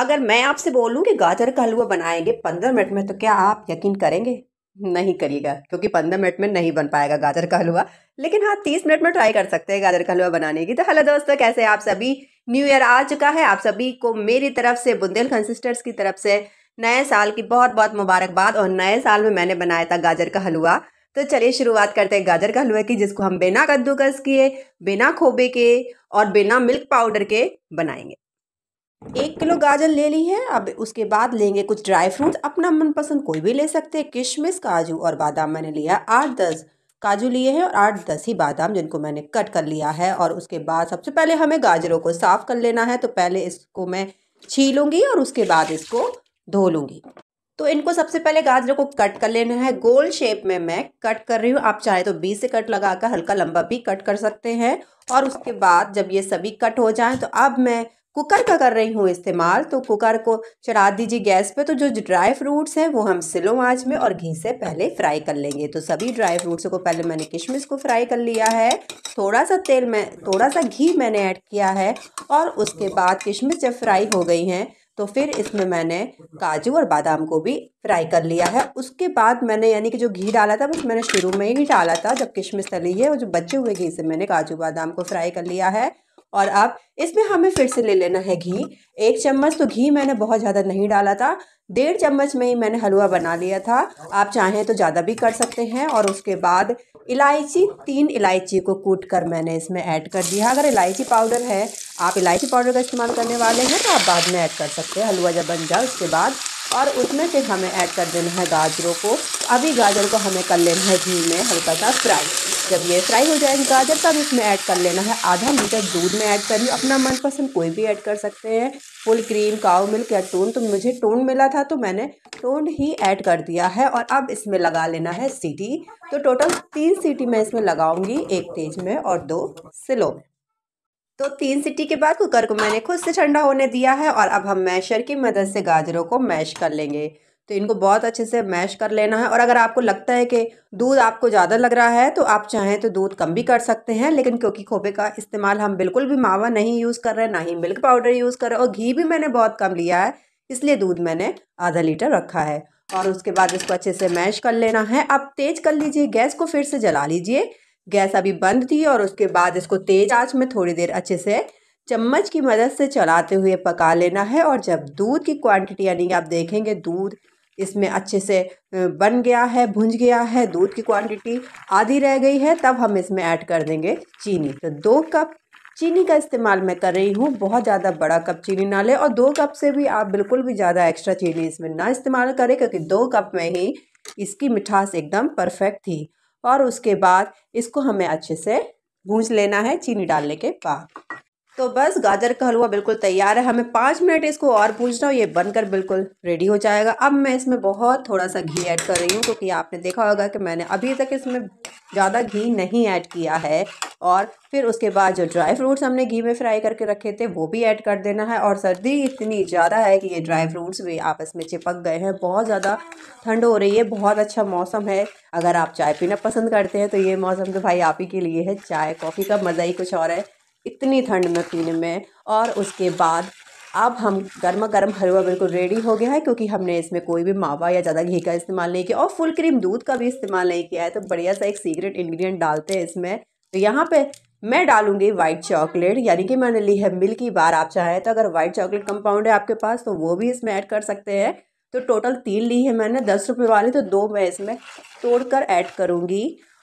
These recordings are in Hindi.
अगर मैं आपसे बोलूं कि गाजर का हलवा बनाएंगे पंद्रह मिनट में तो क्या आप यकीन करेंगे नहीं करिएगा क्योंकि पंद्रह मिनट में नहीं बन पाएगा गाजर का हलवा लेकिन हाँ तीस मिनट में ट्राई कर सकते हैं गाजर का हलवा बनाने की तो हेलो दोस्तों कैसे आप सभी न्यू ईयर आ चुका है आप सभी को मेरी तरफ से बुंदेलखंड सिस्टर्स की तरफ से नए साल की बहुत बहुत मुबारकबाद और नए साल में मैंने बनाया था गाजर का हलवा तो चलिए शुरुआत करते हैं गाजर का हलवा की जिसको हम बिना कद्दूकस किए बिना खोबे के और बिना मिल्क पाउडर के बनाएंगे एक किलो गाजर ले ली है अब उसके बाद लेंगे कुछ ड्राई फ्रूट्स अपना मनपसंद कोई भी ले सकते हैं किशमिश काजू और बादाम मैंने लिया आठ दस काजू लिए हैं और आठ दस ही बादाम जिनको मैंने कट कर लिया है और उसके बाद सबसे पहले हमें गाजरों को साफ़ कर लेना है तो पहले इसको मैं छीलूँगी और उसके बाद इसको धो लूँगी तो इनको सबसे पहले गाजर को कट कर लेना है गोल शेप में मैं कट कर रही हूँ आप चाहे तो बी से कट लगा कर हल्का लंबा भी कट कर सकते हैं और उसके बाद जब ये सभी कट हो जाए तो अब मैं कुकर का कर रही हूँ इस्तेमाल तो कुकर को चढ़ा दीजिए गैस पे तो जो ड्राई फ्रूट्स हैं वो हम सिलो आँच में और घी से पहले फ्राई कर लेंगे तो सभी ड्राई फ्रूट्स को पहले मैंने किशमिश को फ्राई कर लिया है थोड़ा सा तेल में थोड़ा सा घी मैंने ऐड किया है और उसके बाद किशमिश जब फ्राई हो गई हैं तो फिर इसमें मैंने काजू और बादाम को भी फ्राई कर लिया है उसके बाद मैंने यानी कि जो घी डाला था बस मैंने शुरू में ही डाला था जब किशमिश तली है और जो बचे हुए घी से मैंने काजू बादाम को फ्राई कर लिया है और अब इसमें हमें फिर से ले लेना है घी एक चम्मच तो घी मैंने बहुत ज़्यादा नहीं डाला था डेढ़ चम्मच में ही मैंने हलवा बना लिया था आप चाहें तो ज़्यादा भी कर सकते हैं और उसके बाद इलायची तीन इलायची को कूट कर मैंने इसमें ऐड कर दिया अगर इलायची पाउडर है आप इलायची पाउडर का इस्तेमाल करने वाले हैं तो आप बाद में ऐड कर सकते हैं हलवा जब बन जाए उसके बाद और उसमें से हमें ऐड कर देना है गाजरों को अभी गाजर को हमें कर लेना है घी में हल्का सा फ्राई जब ये फ्राई हो जाएगी गाजर तब इसमें ऐड कर लेना है आधा लीटर दूध में ऐड करिए अपना मनपसंद कोई भी ऐड कर सकते हैं फुल क्रीम काव मिल्क या टोन तो मुझे टोन मिला था तो मैंने टोन ही ऐड कर दिया है और अब इसमें लगा लेना है सीटी तो टोटल तीन सीटी मैं इसमें लगाऊंगी एक तेज में और दो स्लो में तो तीन सीटी के बाद कुकर को मैंने खुद से ठंडा होने दिया है और अब हम मैशर की मदद से गाजरों को मैश कर लेंगे तो इनको बहुत अच्छे से मैश कर लेना है और अगर आपको लगता है कि दूध आपको ज़्यादा लग रहा है तो आप चाहें तो दूध कम भी कर सकते हैं लेकिन क्योंकि खोपे का इस्तेमाल हम बिल्कुल भी मावा नहीं यूज़ कर रहे हैं ना ही मिल्क पाउडर यूज़ कर रहे और घी भी मैंने बहुत कम लिया है इसलिए दूध मैंने आधा लीटर रखा है और उसके बाद इसको अच्छे से मैश कर लेना है आप तेज़ कर लीजिए गैस को फिर से जला लीजिए गैस अभी बंद थी और उसके बाद इसको तेज़ आंच में थोड़ी देर अच्छे से चम्मच की मदद से चलाते हुए पका लेना है और जब दूध की क्वांटिटी यानी कि आप देखेंगे दूध इसमें अच्छे से बन गया है भुंज गया है दूध की क्वांटिटी आधी रह गई है तब हम इसमें ऐड कर देंगे चीनी तो दो कप चीनी का इस्तेमाल मैं कर रही हूँ बहुत ज़्यादा बड़ा कप चीनी ना लें और दो कप से भी आप बिल्कुल भी ज़्यादा एक्स्ट्रा चीनी इसमें ना इस्तेमाल करें क्योंकि दो कप में ही इसकी मिठास एकदम परफेक्ट थी और उसके बाद इसको हमें अच्छे से भूज लेना है चीनी डालने के बाद तो बस गाजर का हलवा बिल्कुल तैयार है हमें पाँच मिनट इसको और भूजना हो ये बनकर बिल्कुल रेडी हो जाएगा अब मैं इसमें बहुत थोड़ा सा घी ऐड कर रही हूँ क्योंकि आपने देखा होगा कि मैंने अभी तक इसमें ज़्यादा घी नहीं ऐड किया है और फिर उसके बाद जो ड्राई फ्रूट्स हमने घी में फ्राई करके रखे थे वो भी ऐड कर देना है और सर्दी इतनी ज़्यादा है कि ये ड्राई फ्रूट्स भी आपस में चिपक गए हैं बहुत ज़्यादा ठंड हो रही है बहुत अच्छा मौसम है अगर आप चाय पीना पसंद करते हैं तो ये मौसम तो भाई आप ही के लिए है चाय कॉफ़ी का मज़ा ही कुछ और है इतनी ठंड में पीने में और उसके बाद अब हम गर्मा गर्म हलवा बिल्कुल रेडी हो गया है क्योंकि हमने इसमें कोई भी मावा या ज़्यादा घी का इस्तेमाल नहीं किया और फुल क्रीम दूध का भी इस्तेमाल नहीं किया है तो बढ़िया सा एक सीक्रेट इन्ग्रीडियंट डालते हैं इसमें तो यहाँ पर मैं डालूंगी वाइट चॉकलेट यानी कि मैंने ली है मिल्की बार आप चाहें तो अगर वाइट चॉकलेट कंपाउंड है आपके पास तो वो भी इसमें ऐड कर सकते हैं तो टोटल तीन ली है मैंने दस रुपये वाली तो दो मैं इसमें तोड़ कर ऐड करूँगी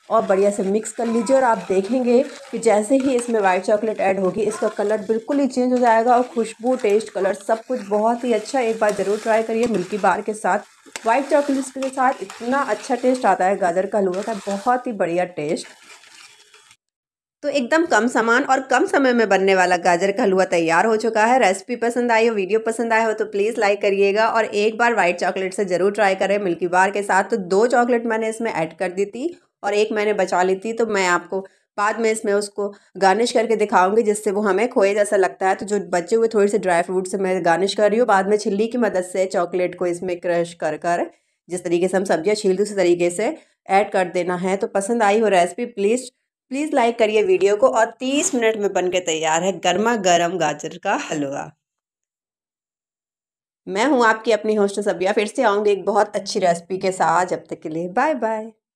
और बढ़िया से मिक्स कर लीजिए और आप देखेंगे कि जैसे ही इसमें वाइट चॉकलेट ऐड होगी इसका कलर बिल्कुल ही चेंज हो जाएगा और खुशबू टेस्ट कलर सब कुछ बहुत ही अच्छा एक बार ज़रूर ट्राई करिए मिल्की बार के साथ वाइट चॉकलेट के साथ इतना अच्छा टेस्ट आता है गाजर का हलवा का बहुत ही बढ़िया टेस्ट तो एकदम कम सामान और कम समय में बनने वाला गाजर का हलवा तैयार हो चुका है रेसिपी पसंद आई हो वीडियो पसंद आया हो तो प्लीज़ लाइक करिएगा और एक बार वाइट चॉकलेट से ज़रूर ट्राई करें मिल्की बार के साथ तो दो चॉकलेट मैंने इसमें ऐड कर दी थी और एक मैंने बचा ली थी तो मैं आपको बाद में इसमें उसको गार्निश करके दिखाऊंगी जिससे वो हमें खोए जैसा लगता है तो जो बचे हुए थोड़े से ड्राई फ्रूट से मैं गार्निश कर रही हूँ बाद में छिल्ली की मदद से चॉकलेट को इसमें क्रश कर कर जिस तरीके से हम सब्जियाँ छील उसी तरीके से ऐड कर देना है तो पसंद आई हो रेसिपी प्लीज़ प्लीज़ लाइक करिए वीडियो को और तीस मिनट में बन के तैयार है गर्मा गर्म गाजर का हलवा मैं हूँ आपकी अपनी होस्टल सब्जियाँ फिर से आऊँगी एक बहुत अच्छी रेसिपी के साथ जब तक के लिए बाय बाय